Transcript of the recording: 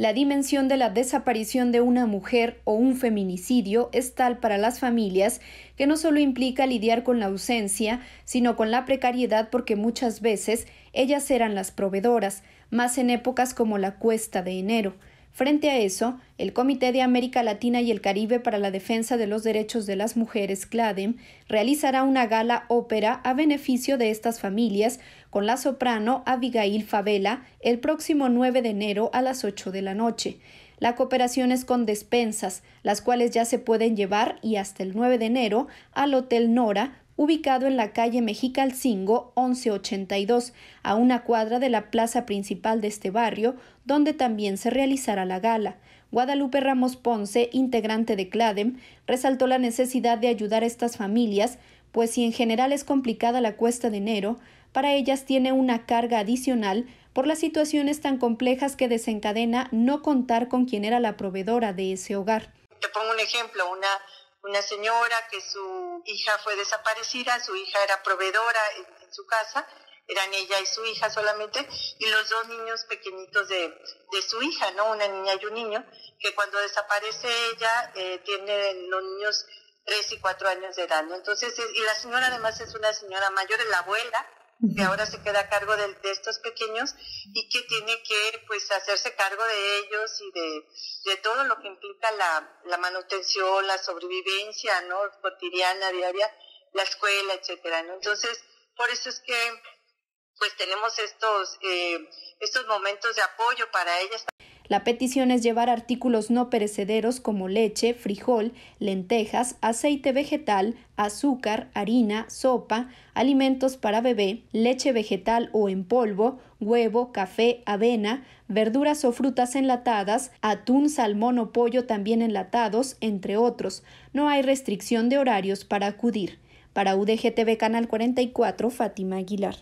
La dimensión de la desaparición de una mujer o un feminicidio es tal para las familias que no solo implica lidiar con la ausencia, sino con la precariedad porque muchas veces ellas eran las proveedoras, más en épocas como la cuesta de enero. Frente a eso, el Comité de América Latina y el Caribe para la Defensa de los Derechos de las Mujeres, CLADEM, realizará una gala ópera a beneficio de estas familias con la soprano Abigail Favela el próximo 9 de enero a las 8 de la noche. La cooperación es con despensas, las cuales ya se pueden llevar y hasta el 9 de enero al Hotel Nora ubicado en la calle Mexicalcingo 1182, a una cuadra de la plaza principal de este barrio, donde también se realizará la gala. Guadalupe Ramos Ponce, integrante de CLADEM, resaltó la necesidad de ayudar a estas familias, pues si en general es complicada la cuesta de enero, para ellas tiene una carga adicional por las situaciones tan complejas que desencadena no contar con quien era la proveedora de ese hogar. Te pongo un ejemplo, una una señora que su hija fue desaparecida, su hija era proveedora en, su casa, eran ella y su hija solamente, y los dos niños pequeñitos de, de, su hija, ¿no? Una niña y un niño, que cuando desaparece ella, eh, los niños tres y cuatro años de edad, Entonces, y la señora además es una señora mayor, es la abuela, que ahora se queda a cargo de, estos pequeños y que tiene que pues hacerse cargo de ellos y de, todo lo que implica la, manutención, la sobrevivencia, ¿no? cotidiana, diaria, la escuela, etcétera, Entonces, por eso es que pues tenemos estos eh, estos momentos de apoyo para ellas la petición es llevar artículos no perecederos como leche, frijol, lentejas, aceite vegetal, azúcar, harina, sopa, alimentos para bebé, leche vegetal o en polvo, huevo, café, avena, verduras o frutas enlatadas, atún, salmón o pollo también enlatados, entre otros. No hay restricción de horarios para acudir. Para UDGTV Canal 44, Fátima Aguilar.